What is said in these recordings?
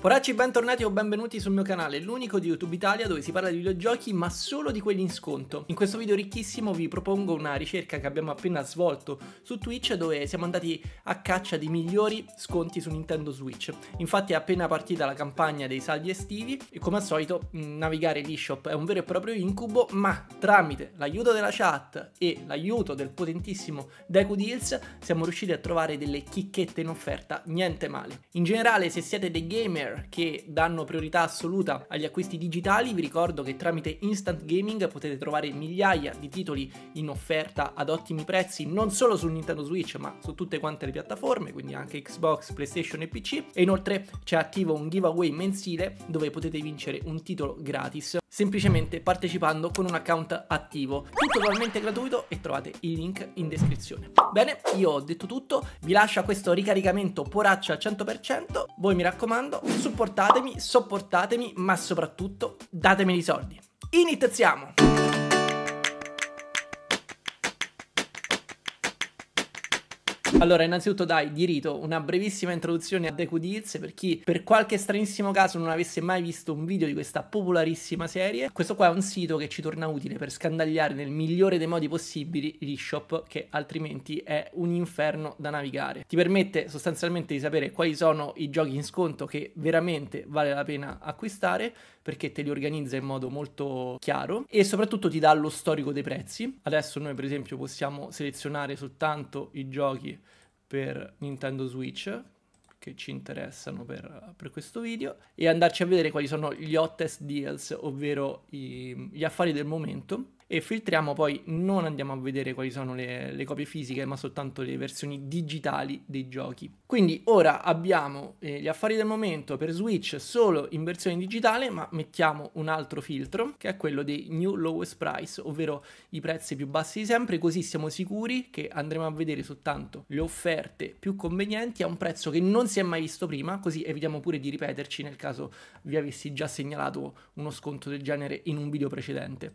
Poracci, bentornati o benvenuti sul mio canale, l'unico di YouTube Italia dove si parla di videogiochi ma solo di quelli in sconto. In questo video ricchissimo vi propongo una ricerca che abbiamo appena svolto su Twitch dove siamo andati a caccia di migliori sconti su Nintendo Switch. Infatti è appena partita la campagna dei saldi estivi e come al solito navigare l'eShop è un vero e proprio incubo ma tramite l'aiuto della chat e l'aiuto del potentissimo Deku Deals siamo riusciti a trovare delle chicchette in offerta, niente male. In generale se siete dei gamer Rare che danno priorità assoluta agli acquisti digitali, vi ricordo che tramite Instant Gaming potete trovare migliaia di titoli in offerta ad ottimi prezzi non solo su Nintendo Switch ma su tutte quante le piattaforme, quindi anche Xbox, PlayStation e PC e inoltre c'è attivo un giveaway mensile dove potete vincere un titolo gratis semplicemente partecipando con un account attivo. Tutto totalmente gratuito e trovate il link in descrizione. Bene, io ho detto tutto, vi lascio a questo ricaricamento poraccia al 100%, voi mi raccomando, supportatemi, sopportatemi, ma soprattutto datemi i soldi. Iniziamo! Allora, innanzitutto dai, di rito, una brevissima introduzione a Deku Deals per chi per qualche stranissimo caso non avesse mai visto un video di questa popolarissima serie. Questo qua è un sito che ci torna utile per scandagliare nel migliore dei modi possibili gli shop che altrimenti è un inferno da navigare. Ti permette sostanzialmente di sapere quali sono i giochi in sconto che veramente vale la pena acquistare perché te li organizza in modo molto chiaro e soprattutto ti dà lo storico dei prezzi. Adesso noi per esempio possiamo selezionare soltanto i giochi per Nintendo Switch che ci interessano per, per, questo video e andarci a vedere quali sono gli hottest deals, ovvero i, gli affari del momento e filtriamo, poi non andiamo a vedere quali sono le, le copie fisiche, ma soltanto le versioni digitali dei giochi. Quindi ora abbiamo eh, gli affari del momento per Switch solo in versione digitale, ma mettiamo un altro filtro che è quello dei new lowest price, ovvero i prezzi più bassi di sempre, così siamo sicuri che andremo a vedere soltanto le offerte più convenienti a un prezzo che non si è mai visto prima, così evitiamo pure di ripeterci nel caso vi avessi già segnalato uno sconto del genere in un video precedente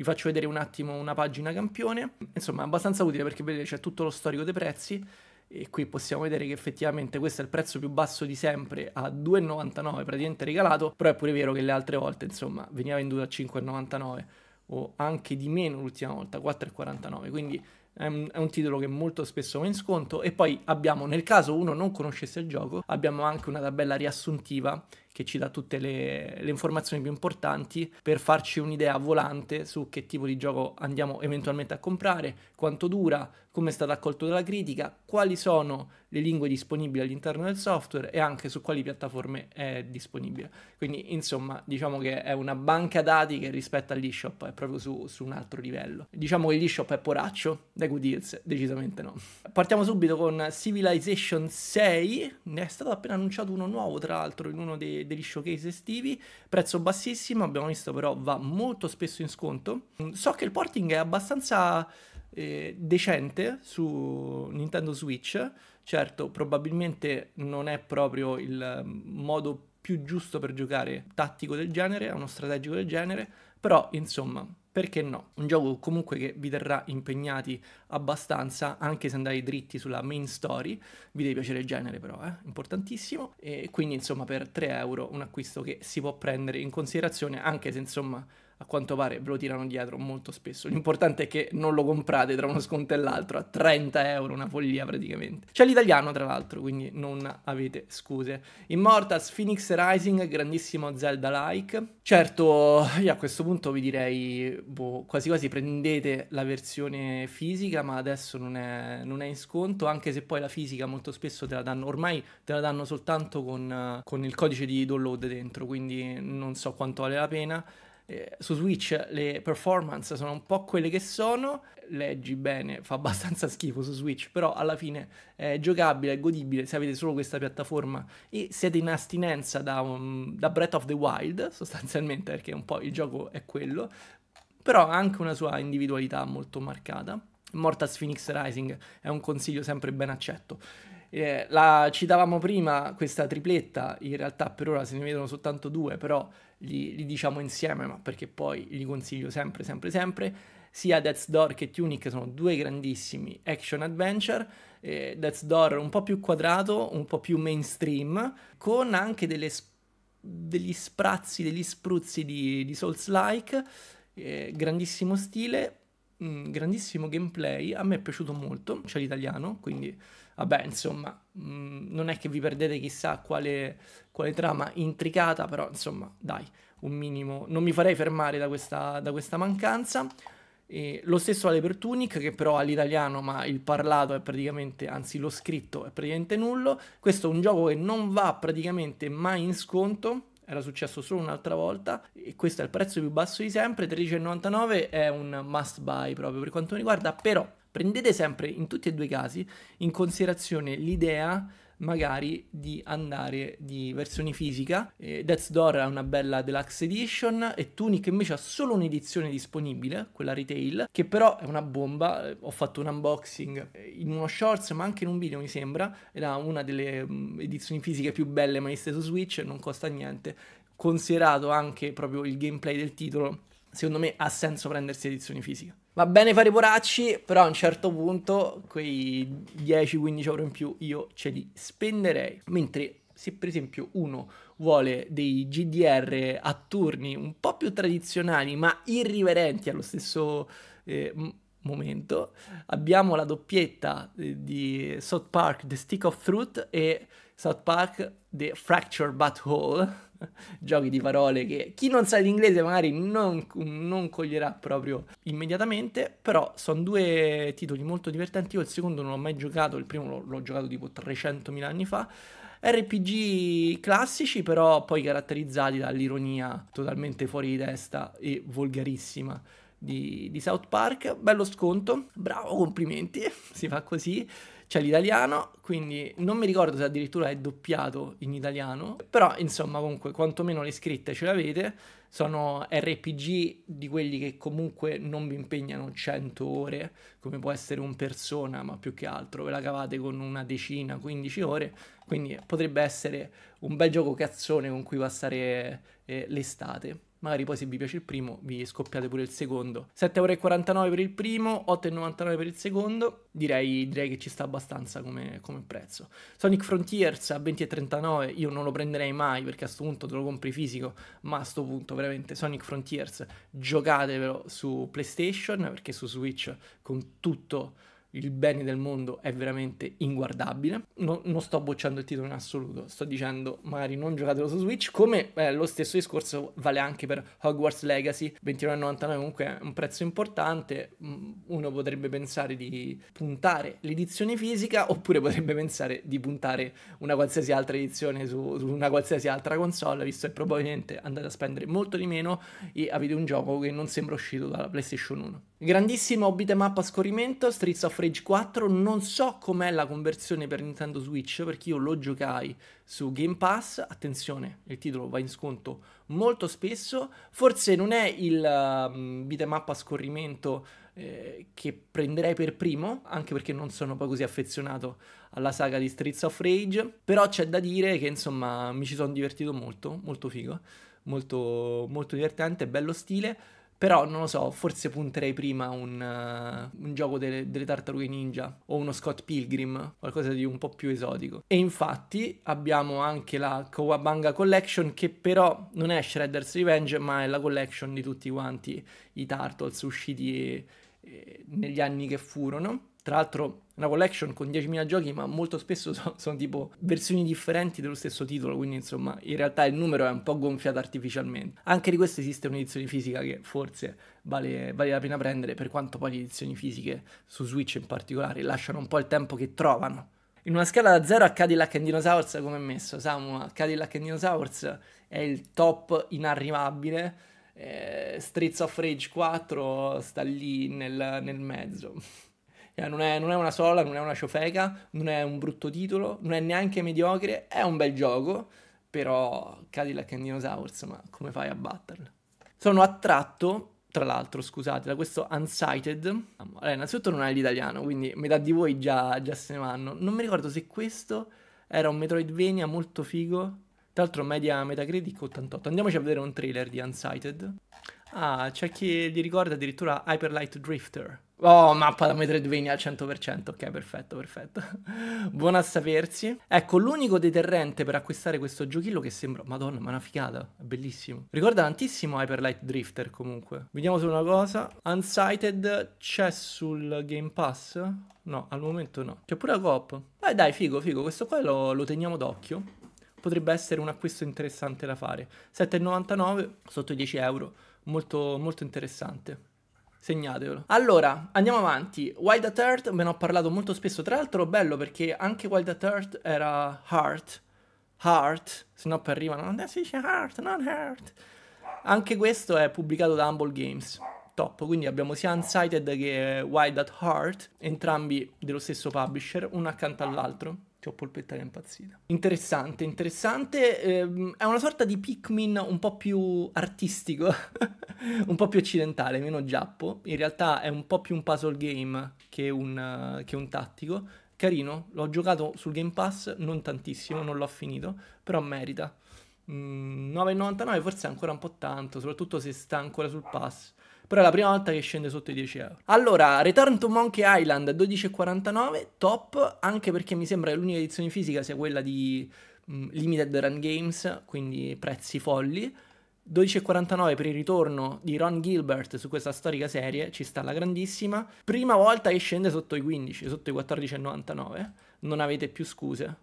vi faccio vedere un attimo una pagina campione. Insomma, è abbastanza utile perché vedete c'è tutto lo storico dei prezzi e qui possiamo vedere che effettivamente questo è il prezzo più basso di sempre a 2,99 praticamente regalato, però è pure vero che le altre volte, insomma, veniva venduto a 5,99 o anche di meno l'ultima volta, 4,49, quindi è un, titolo che molto spesso va in sconto e poi abbiamo nel caso uno non conoscesse il gioco abbiamo anche una tabella riassuntiva che ci dà tutte le, le informazioni più importanti per farci un'idea volante su che tipo di gioco andiamo eventualmente a comprare, quanto dura, come è stato accolto dalla critica, quali sono le lingue disponibili all'interno del software e anche su quali piattaforme è disponibile. Quindi insomma diciamo che è una banca dati che rispetto all'eShop è proprio su, su, un altro livello. Diciamo che l'eShop è poraccio, dai Good decisamente no. Partiamo subito con Civilization 6, ne è stato appena annunciato uno nuovo tra l'altro in uno dei degli showcase estivi, prezzo bassissimo, abbiamo visto però va molto spesso in sconto. So che il porting è abbastanza eh, decente su Nintendo Switch, certo probabilmente non è proprio il mm, modo più giusto per giocare tattico del genere, uno strategico del genere, però insomma perché no? Un gioco comunque che vi terrà impegnati abbastanza, anche se andate dritti sulla main story, vi deve piacere il genere però, eh? importantissimo, e quindi insomma per 3 euro un acquisto che si può prendere in considerazione, anche se insomma a quanto pare ve lo tirano dietro molto spesso. L'importante è che non lo comprate tra uno sconto e l'altro a 30 euro, una follia praticamente. C'è l'italiano tra l'altro, quindi non avete scuse. Immortals, Phoenix Rising, grandissimo Zelda-like. Certo, io a questo punto vi direi, boh, quasi quasi prendete la versione fisica, ma adesso non è, non è, in sconto, anche se poi la fisica molto spesso te la danno, ormai te la danno soltanto con, con il codice di download dentro, quindi non so quanto vale la pena eh, su Switch le performance sono un po' quelle che sono, leggi bene, fa abbastanza schifo su Switch, però alla fine è giocabile, è godibile se avete solo questa piattaforma e siete in astinenza da, um, da Breath of the Wild sostanzialmente perché un po' il gioco è quello, però ha anche una sua individualità molto marcata. Mortals Phoenix Rising è un consiglio sempre ben accetto. Eh, la citavamo prima questa tripletta, in realtà per ora se ne vedono soltanto due, però li, li diciamo insieme, ma perché poi li consiglio sempre, sempre, sempre. Sia Death's Door che Tunic sono due grandissimi action adventure. Eh, Death's Door un po' più quadrato, un po' più mainstream, con anche sp- degli sprazzi, degli spruzzi di, di Souls-like, eh, grandissimo stile, mh, mm, grandissimo gameplay. A me è piaciuto molto, c'è l'italiano, quindi Vabbè, insomma, mh, mm, non è che vi perdete chissà quale, quale, trama intricata, però insomma, dai, un minimo. Non mi farei fermare da questa, da questa mancanza. E lo stesso vale per Tunic, che però all'italiano, ma il parlato è praticamente, anzi lo scritto è praticamente nullo. Questo è un gioco che non va praticamente mai in sconto. Era successo solo un'altra volta e questo è il prezzo più basso di sempre, 13,99 è un must buy proprio per quanto mi riguarda, però prendete sempre in tutti e due i casi in considerazione l'idea magari di andare di versione fisica. Eh, Death's Door ha una bella deluxe edition e Tunic invece ha solo un'edizione disponibile, quella retail, che però è una bomba. Eh, ho fatto un unboxing eh, in uno shorts, ma anche in un video mi sembra, Era una delle mm, edizioni fisiche più belle mai viste su Switch, non costa niente. Considerato anche proprio il gameplay del titolo, secondo me ha senso prendersi edizioni fisiche. Va bene fare i poracci, però a un certo punto quei 10-15 euro in più io ce li spenderei. Mentre se per esempio uno vuole dei GDR a turni un po' più tradizionali ma irriverenti allo stesso eh, momento, abbiamo la doppietta eh, di South Park The Stick of Fruit e South Park The Fracture Butthole, giochi di parole che chi non sa l'inglese magari non, non coglierà proprio immediatamente, però sono due titoli molto divertenti, io il secondo non l'ho mai giocato, il primo l'ho, l'ho giocato tipo 300.000 anni fa, RPG classici però poi caratterizzati dall'ironia totalmente fuori di testa e volgarissima. Di, di South Park, bello sconto, bravo, complimenti, si fa così c'è l'italiano, quindi non mi ricordo se addirittura è doppiato in italiano, però insomma comunque quantomeno le scritte ce l'avete, sono RPG di quelli che comunque non vi impegnano 100 ore, come può essere un persona, ma più che altro ve la cavate con una decina, 15 ore, quindi potrebbe essere un bel gioco cazzone con cui passare eh, l'estate. Magari poi se vi piace il primo vi scoppiate pure il secondo. 7,49€ per il primo, 8,99€ per il secondo. Direi, direi che ci sta abbastanza come, come, prezzo. Sonic Frontiers a 20,39€ io non lo prenderei mai perché a questo punto te lo compri fisico. Ma a questo punto veramente Sonic Frontiers giocatevelo su PlayStation perché su Switch con tutto il bene del mondo è veramente inguardabile. No, non sto bocciando il titolo in assoluto, sto dicendo magari non giocatelo su Switch, come eh, lo stesso discorso vale anche per Hogwarts Legacy, 29,99 comunque è un prezzo importante, mm, uno potrebbe pensare di puntare l'edizione fisica oppure potrebbe pensare di puntare una qualsiasi altra edizione su, su una qualsiasi altra console, visto che probabilmente andate a spendere molto di meno e avete un gioco che non sembra uscito dalla PlayStation 1. Grandissimo beat'em up a scorrimento, Streets of Rage 4, non so com'è la conversione per Nintendo Switch perché io lo giocai su Game Pass, attenzione, il titolo va in sconto molto spesso, forse non è il um, beat'em up a scorrimento eh, che prenderei per primo, anche perché non sono poi così affezionato alla saga di Streets of Rage, però c'è da dire che insomma mi ci sono divertito molto, molto figo, molto, molto divertente, bello stile. Però non lo so, forse punterei prima un, uh, un gioco delle, delle, tartarughe ninja o uno Scott Pilgrim, qualcosa di un po' più esotico. E infatti abbiamo anche la Kawabanga Collection che però non è Shredder's Revenge ma è la collection di tutti quanti i Turtles usciti eh, negli anni che furono tra l'altro una collection con 10.000 giochi, ma molto spesso so, sono tipo versioni differenti dello stesso titolo, quindi insomma in realtà il numero è un po' gonfiato artificialmente. Anche di questo esiste un'edizione fisica che forse vale, vale la pena prendere, per quanto poi le edizioni fisiche su Switch in particolare lasciano un po' il tempo che trovano. In una scala da 0 a Cadillac and Dinosaurs, come è messo Samu, Cadillac and Dinosaurs è il top inarrivabile, eh, Streets of Rage 4 sta lì nel, nel mezzo. Eh, non è, non è, una sola, non è una ciofeca, non è un brutto titolo, non è neanche mediocre, è un bel gioco, però Cadillac and Dinosaurs, ma come fai a batterlo? Sono attratto, tra l'altro, scusate, da questo Unsighted. Allora, innanzitutto non è l'italiano, quindi metà di voi già, già se ne vanno. Non mi ricordo se questo era un Metroidvania molto figo. Tra l'altro media Metacritic 88. Andiamoci a vedere un trailer di Unsighted. Ah, c'è chi li ricorda addirittura Hyperlight Drifter. Oh, mappa da Metroidvania al 100%, ok, perfetto, perfetto. Buona a sapersi. Ecco, l'unico deterrente per acquistare questo giochillo che sembra... Madonna, ma è una figata, è bellissimo. Ricorda tantissimo Hyperlight Drifter, comunque. Vediamo solo una cosa. Unsighted c'è sul Game Pass? No, al momento no. C'è pure la coop. Beh, dai, figo, figo. Questo qua lo, lo teniamo d'occhio. Potrebbe essere un acquisto interessante da fare. 7,99, sotto i 10 euro. Molto, molto interessante. Segnatevelo. Allora, andiamo avanti. Wild at Heart, me ne ho parlato molto spesso. Tra l'altro, bello perché anche Wild at Heart era Heart. Heart, se no poi arrivano. Non si dice Heart, non Heart. Anche questo è pubblicato da Humble Games. Top. Quindi abbiamo sia Unsighted che Wild at Heart, entrambi dello stesso publisher, uno accanto all'altro. C'ho polpetta che impazzita. Interessante, interessante. Eh, è una sorta di Pikmin un po' più artistico, un po' più occidentale, meno giappo. In realtà è un po' più un puzzle game che un, uh, che un tattico. Carino, l'ho giocato sul Game Pass, non tantissimo, non l'ho finito, però merita. Mm, 9,99 forse è ancora un po' tanto, soprattutto se sta ancora sul pass però è la prima volta che scende sotto i 10 euro. Allora, Return to Monkey Island 12,49, top, anche perché mi sembra che l'unica edizione fisica sia quella di mh, mm, Limited Run Games, quindi prezzi folli. 12.49 per il ritorno di Ron Gilbert su questa storica serie, ci sta la grandissima. Prima volta che scende sotto i 15, sotto i 14,99. Non avete più scuse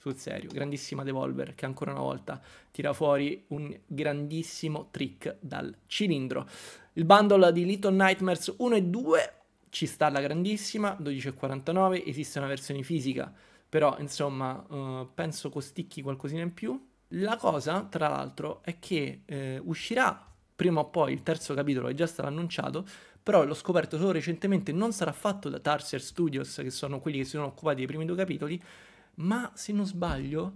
sul serio. Grandissima Devolver che ancora una volta tira fuori un grandissimo trick dal cilindro. Il bundle di Little Nightmares 1 e 2 ci sta alla grandissima, 12,49, esiste una versione fisica, però insomma eh, penso costicchi qualcosina in più. La cosa, tra l'altro, è che eh, uscirà prima o poi il terzo capitolo, è già stato annunciato, però l'ho scoperto solo recentemente, non sarà fatto da Tarsier Studios, che sono quelli che si sono occupati dei primi due capitoli, ma se non sbaglio,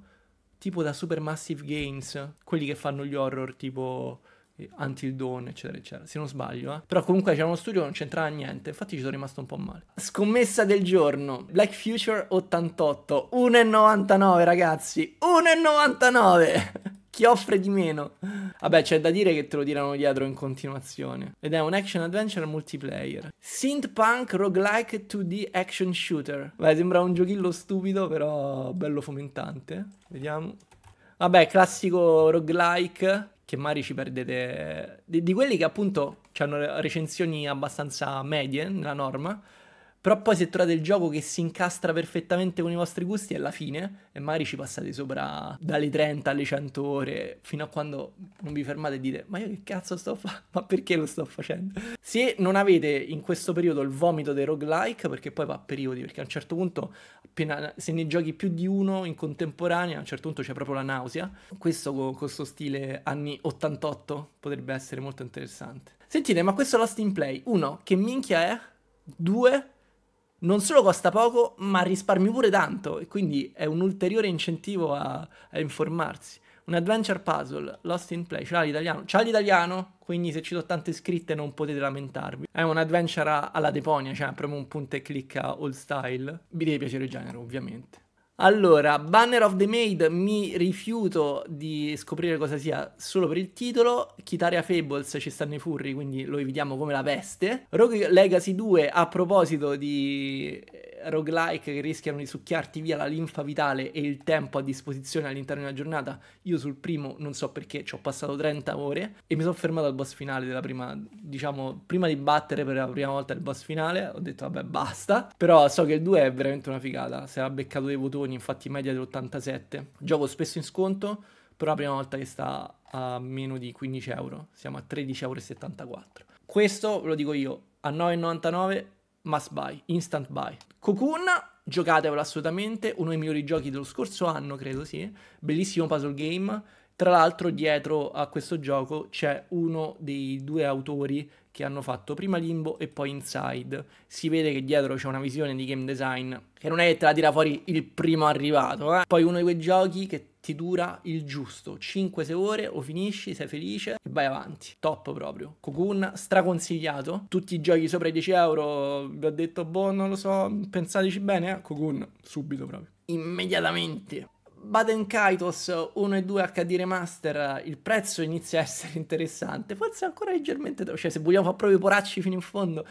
tipo da Super Massive Games, quelli che fanno gli horror tipo eh, Until Dawn, eccetera, eccetera, se non sbaglio, eh. Però comunque c'era uno studio che non c'entrava niente, infatti ci sono rimasto un po' male. Scommessa del giorno, Black Future 88, 1,99 ragazzi, 1,99! Chi offre di meno? Vabbè, c'è da dire che te lo tirano dietro in continuazione. Ed è un action adventure multiplayer. Synthpunk roguelike 2D action shooter. Beh, sembra un giochillo stupido, però bello fomentante. Vediamo. Vabbè, classico roguelike. Che magari ci perdete. Di, di quelli che appunto hanno recensioni abbastanza medie nella norma però poi se trovate il gioco che si incastra perfettamente con i vostri gusti è la fine e magari ci passate sopra dalle 30 alle 100 ore fino a quando non vi fermate e dite ma io che cazzo sto facendo? Ma perché lo sto facendo? Se non avete in questo periodo il vomito dei roguelike perché poi va a periodi perché a un certo punto appena se ne giochi più di uno in contemporanea a un certo punto c'è proprio la nausea. Questo con questo stile anni 88 potrebbe essere molto interessante. Sentite, ma questo Lost in Play, uno, che minchia è? Due, non solo costa poco, ma risparmi pure tanto e quindi è un ulteriore incentivo a, a informarsi. Un adventure puzzle, Lost in Play, c'ha l'italiano, c'ha l'italiano, quindi se ci sono tante iscritte non potete lamentarvi. È un adventure alla Deponia, cioè proprio un punta e clicca all style. Vi deve piacere il genere, ovviamente. Allora, Banner of the Maid mi rifiuto di scoprire cosa sia solo per il titolo. Chitaria Fables ci stanno i furri, quindi lo evitiamo come la peste. Rogue Legacy 2, a proposito di roguelike che rischiano di succhiarti via la linfa vitale e il tempo a disposizione all'interno di una giornata, io sul primo non so perché ci ho passato 30 ore e mi sono fermato al boss finale della prima, diciamo, prima di battere per la prima volta il boss finale, ho detto vabbè basta, però so che il 2 è veramente una figata, si era beccato dei votoni, infatti media dell'87. Gioco spesso in sconto, però la prima volta che sta a meno di 15 euro, siamo a 13,74 euro. Questo ve lo dico io, a 9,99 must buy, instant buy. Cocoon, giocatevelo assolutamente, uno dei migliori giochi dello scorso anno, credo sì, bellissimo puzzle game, tra l'altro dietro a questo gioco c'è uno dei due autori che hanno fatto prima Limbo e poi Inside. Si vede che dietro c'è una visione di game design che non è che te la tira fuori il primo arrivato, eh? Poi uno di quei giochi che ti dura il giusto, 5-6 ore, o finisci, sei felice e vai avanti. Top proprio. Cocoon straconsigliato, tutti i giochi sopra i 10 euro, vi ho detto boh non lo so, pensateci bene, eh? Cocoon subito proprio. Immediatamente. Baden Kaitos 1 e 2 HD Remaster il prezzo inizia a essere interessante, forse ancora leggermente troppo, cioè se vogliamo fare proprio i poracci fino in fondo,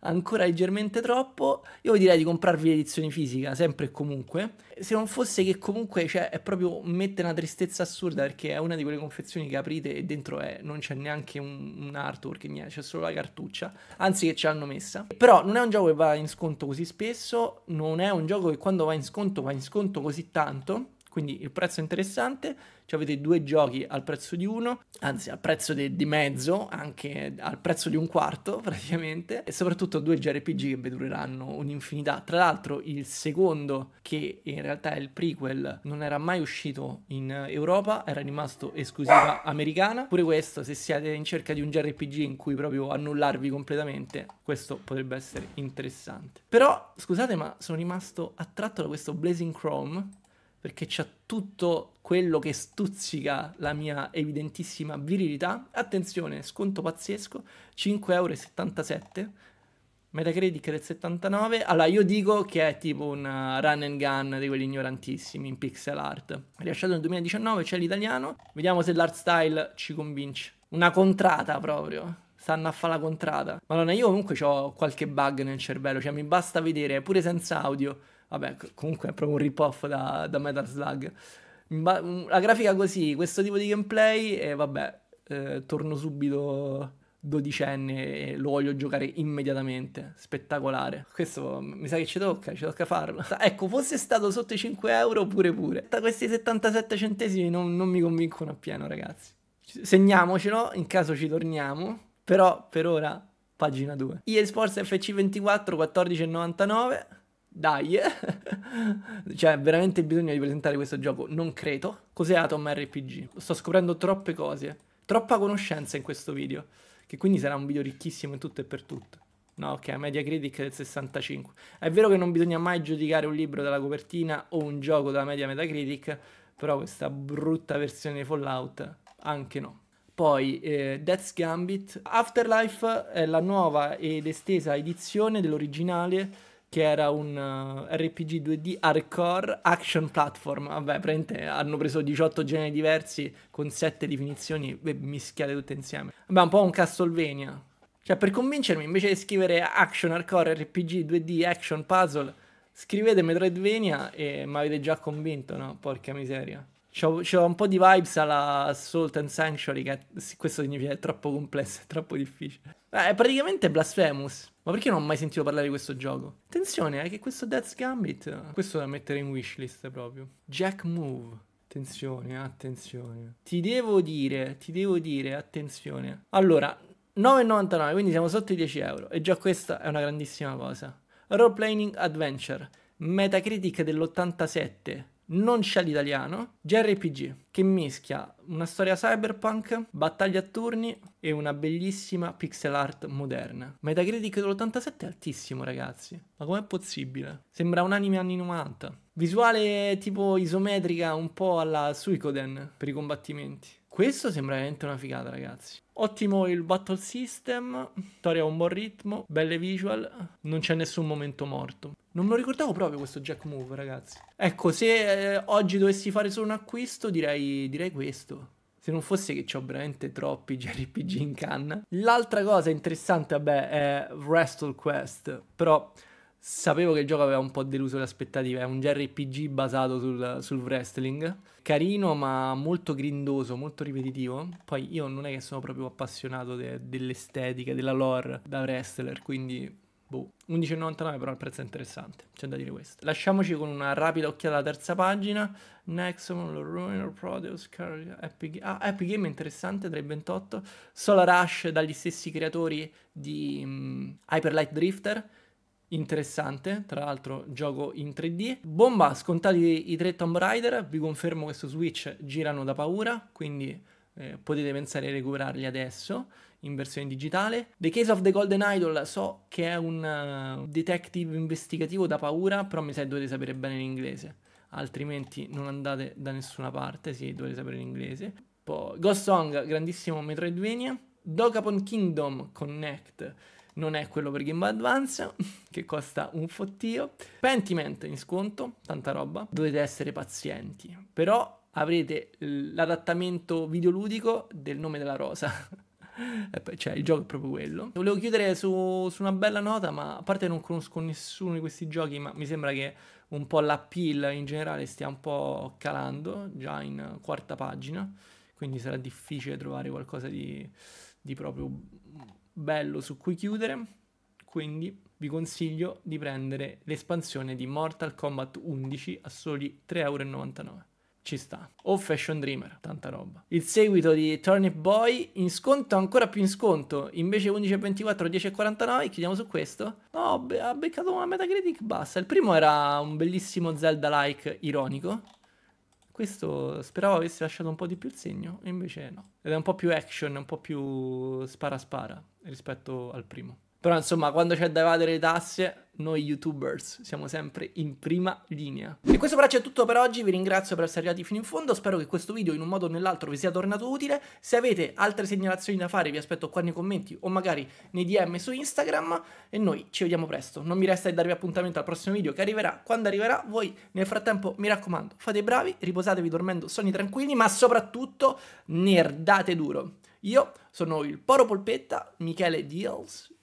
ancora leggermente troppo, io vi direi di comprarvi l'edizione fisica, sempre e comunque, se non fosse che comunque cioè, è proprio mette una tristezza assurda perché è una di quelle confezioni che aprite e dentro è, non c'è neanche un, un artwork, c'è solo la cartuccia, anzi che ce l'hanno messa, però non è un gioco che va in sconto così spesso, non è un gioco che quando va in sconto va in sconto così tanto, quindi il prezzo è interessante, cioè avete due giochi al prezzo di uno, anzi al prezzo di mezzo, anche al prezzo di un quarto praticamente, e soprattutto due JRPG che dureranno un'infinità. Tra l'altro il secondo, che in realtà è il prequel, non era mai uscito in Europa, era rimasto esclusiva americana. Pure questo, se siete in cerca di un JRPG in cui proprio annullarvi completamente, questo potrebbe essere interessante. Però, scusate, ma sono rimasto attratto da questo Blazing Chrome perché c'ha tutto quello che stuzzica la mia evidentissima virilità. Attenzione, sconto pazzesco, 5,77€. Metacritic del 79. Allora, io dico che è tipo un uh, run and gun di quelli ignorantissimi in pixel art. Rilasciato nel 2019, c'è l'italiano. Vediamo se l'art style ci convince. Una contrata proprio stanno a fare la contrata. Madonna, io comunque ho qualche bug nel cervello, cioè mi basta vedere, pure senza audio, Vabbè, comunque è proprio un rip-off da, da, Metal Slug. Ma, mm, la grafica così, questo tipo di gameplay, e eh, vabbè, eh, torno subito dodicenne e lo voglio giocare immediatamente. Spettacolare. Questo mi sa che ci tocca, ci tocca farlo. Ecco, fosse stato sotto i 5 euro pure pure. Da Questi 77 centesimi non, non mi convincono appieno, ragazzi. Segniamocelo, in caso ci torniamo. Però per ora, pagina 2. EA Sports FC24, 14,99 dai, cioè veramente bisogno di presentare questo gioco, non credo. Cos'è Atom RPG? Sto scoprendo troppe cose, troppa conoscenza in questo video, che quindi sarà un video ricchissimo in tutto e per tutto. No, ok, media critic del 65. È vero che non bisogna mai giudicare un libro dalla copertina o un gioco dalla media Metacritic, però questa brutta versione di Fallout anche no. Poi eh, Death's Gambit. Afterlife è la nuova ed estesa edizione dell'originale che era un uh, eh, RPG 2D hardcore action platform. Vabbè, praticamente hanno preso 18 generi diversi con 7 definizioni e mischiate tutte insieme. Vabbè, un po' un Castlevania. Cioè, per convincermi, invece di scrivere action hardcore RPG 2D action puzzle, scrivete Metroidvania e mi avete già convinto, no? Porca miseria. C'ho, c'ho, un po' di vibes alla Salt and Sanctuary, che è, questo significa che è troppo complesso, è troppo difficile. Beh, è praticamente Blasphemous. Ma perché non ho mai sentito parlare di questo gioco? Attenzione, è che questo Death's Gambit, questo da mettere in wishlist proprio. Jack Move. Attenzione, attenzione. Ti devo dire, ti devo dire, attenzione. Allora, 9,99, quindi siamo sotto i 10 euro. E già questa è una grandissima cosa. Role Playing Adventure. Metacritic dell'87 non c'è l'italiano, JRPG che mischia una storia cyberpunk, battaglie a turni e una bellissima pixel art moderna. Metacritic dell'87 è altissimo ragazzi, ma com'è possibile? Sembra un anime anni 90. Visuale tipo isometrica un po' alla Suicoden per i combattimenti. Questo sembra veramente una figata ragazzi. Ottimo il battle system, storia a un buon ritmo, belle visual, non c'è nessun momento morto. Non me lo ricordavo proprio questo Jack Move, ragazzi. Ecco, se eh, oggi dovessi fare solo un acquisto, direi, direi questo. Se non fosse che ho veramente troppi JRPG in canna. L'altra cosa interessante, vabbè, è Wrestle Quest. Però sapevo che il gioco aveva un po' deluso le aspettative. È un JRPG basato sul, sul, wrestling. Carino, ma molto grindoso, molto ripetitivo. Poi io non è che sono proprio appassionato de, dell'estetica, della lore da wrestler, quindi Boh, 11,99 però il prezzo è interessante, c'è da dire questo. Lasciamoci con una rapida occhiata alla terza pagina. Nexon, Ruiner, Proteus, Carl, Epic, ah, Epic Game è interessante, 3,28. Solar Rush dagli stessi creatori di um, mm, Hyper Light Drifter, interessante, tra l'altro gioco in 3D. Bomba, scontati i tre Tomb Raider, vi confermo che su Switch girano da paura, quindi eh, potete pensare a recuperarli adesso in versione digitale. The Case of the Golden Idol so che è un uh, detective investigativo da paura, però mi sa che dovete sapere bene l'inglese, altrimenti non andate da nessuna parte, sì, dovete sapere l'inglese. Poi Ghost Song, grandissimo Metroidvania. Dokapon Kingdom Connect non è quello per Game Boy Advance, che costa un fottio. Pentiment in sconto, tanta roba. Dovete essere pazienti, però avrete l'adattamento videoludico del nome della rosa. cioè, il gioco è proprio quello. Volevo chiudere su, su, una bella nota, ma a parte non conosco nessuno di questi giochi, ma mi sembra che un po' l'appeal in generale stia un po' calando, già in quarta pagina, quindi sarà difficile trovare qualcosa di, di proprio bello su cui chiudere. Quindi vi consiglio di prendere l'espansione di Mortal Kombat 11 a soli 3,99€ ci sta. O Fashion Dreamer, tanta roba. Il seguito di Turnip Boy in sconto, ancora più in sconto, invece 11,24, 10,49, chiudiamo su questo. No, be ha beccato una Metacritic bassa. Il primo era un bellissimo Zelda-like ironico. Questo speravo avesse lasciato un po' di più il segno, invece no. Ed è un po' più action, un po' più spara-spara rispetto al primo. Però insomma, quando c'è da evadere le tasse, noi youtubers siamo sempre in prima linea. E questo però c'è tutto per oggi, vi ringrazio per essere arrivati fino in fondo, spero che questo video in un modo o nell'altro vi sia tornato utile, se avete altre segnalazioni da fare vi aspetto qua nei commenti o magari nei DM su Instagram e noi ci vediamo presto, non mi resta di darvi appuntamento al prossimo video che arriverà quando arriverà, voi nel frattempo mi raccomando fate i bravi, riposatevi dormendo sonni tranquilli ma soprattutto nerdate duro. Io sono il Poro Polpetta, Michele Deals,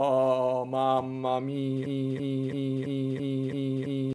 Oh, mamma mia.